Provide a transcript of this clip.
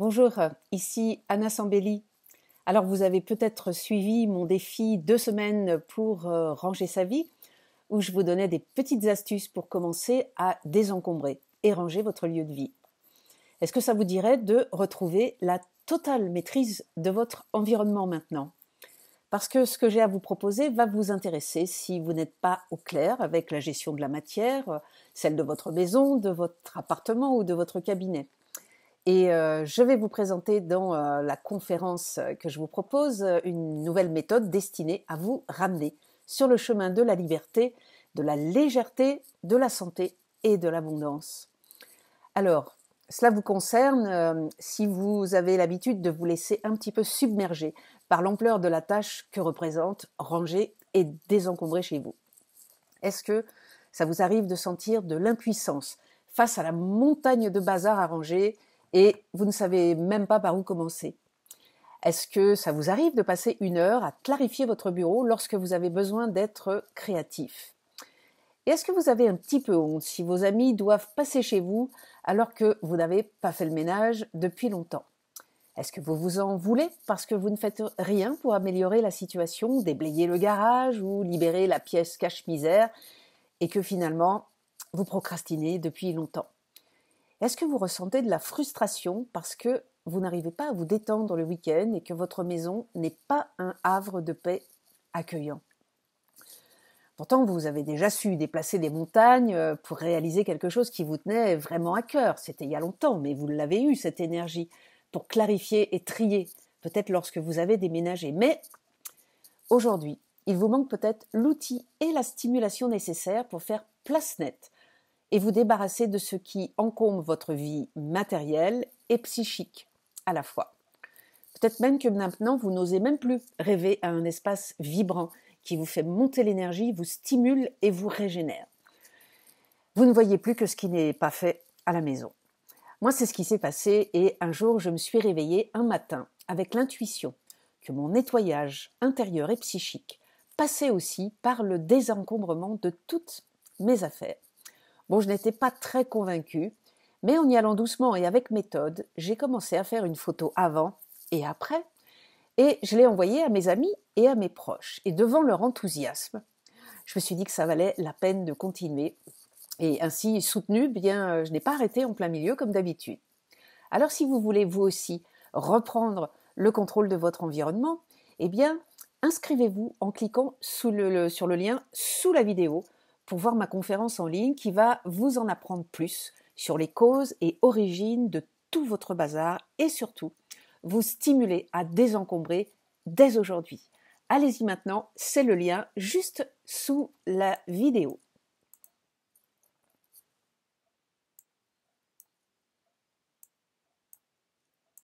Bonjour, ici Anna Sambelli. Alors vous avez peut-être suivi mon défi deux semaines pour euh, ranger sa vie, où je vous donnais des petites astuces pour commencer à désencombrer et ranger votre lieu de vie. Est-ce que ça vous dirait de retrouver la totale maîtrise de votre environnement maintenant Parce que ce que j'ai à vous proposer va vous intéresser si vous n'êtes pas au clair avec la gestion de la matière, celle de votre maison, de votre appartement ou de votre cabinet. Et euh, je vais vous présenter dans euh, la conférence que je vous propose euh, une nouvelle méthode destinée à vous ramener sur le chemin de la liberté, de la légèreté, de la santé et de l'abondance. Alors, cela vous concerne si vous avez l'habitude de vous laisser un petit peu submerger par l'ampleur de la tâche que représente ranger et désencombrer chez vous. Est-ce que ça vous arrive de sentir de l'impuissance face à la montagne de bazar à ranger et vous ne savez même pas par où commencer. Est-ce que ça vous arrive de passer une heure à clarifier votre bureau lorsque vous avez besoin d'être créatif Et est-ce que vous avez un petit peu honte si vos amis doivent passer chez vous alors que vous n'avez pas fait le ménage depuis longtemps Est-ce que vous vous en voulez parce que vous ne faites rien pour améliorer la situation, déblayer le garage ou libérer la pièce cache-misère et que finalement vous procrastinez depuis longtemps est-ce que vous ressentez de la frustration parce que vous n'arrivez pas à vous détendre le week-end et que votre maison n'est pas un havre de paix accueillant Pourtant, vous avez déjà su déplacer des montagnes euh, pour réaliser quelque chose qui vous tenait vraiment à cœur. C'était il y a longtemps, mais vous l'avez eu, cette énergie, pour clarifier et trier, peut-être lorsque vous avez déménagé. Mais aujourd'hui, il vous manque peut-être l'outil et la stimulation nécessaires pour faire place nette et vous débarrasser de ce qui encombre votre vie matérielle et psychique à la fois. Peut-être même que maintenant, vous n'osez même plus rêver à un espace vibrant qui vous fait monter l'énergie, vous stimule et vous régénère. Vous ne voyez plus que ce qui n'est pas fait à la maison. Moi, c'est ce qui s'est passé et un jour, je me suis réveillée un matin avec l'intuition que mon nettoyage intérieur et psychique passait aussi par le désencombrement de toutes mes affaires. Bon, je n'étais pas très convaincue, mais en y allant doucement et avec méthode, j'ai commencé à faire une photo avant et après, et je l'ai envoyée à mes amis et à mes proches. Et devant leur enthousiasme, je me suis dit que ça valait la peine de continuer. Et ainsi soutenu, bien, euh, je n'ai pas arrêté en plein milieu comme d'habitude. Alors si vous voulez vous aussi reprendre le contrôle de votre environnement, eh bien, inscrivez-vous en cliquant sur le lien sous la vidéo pour voir ma conférence en ligne qui va vous en apprendre plus sur les causes et origines de tout votre bazar et surtout vous stimuler à désencombrer dès aujourd'hui. Allez-y maintenant, c'est le lien juste sous la vidéo.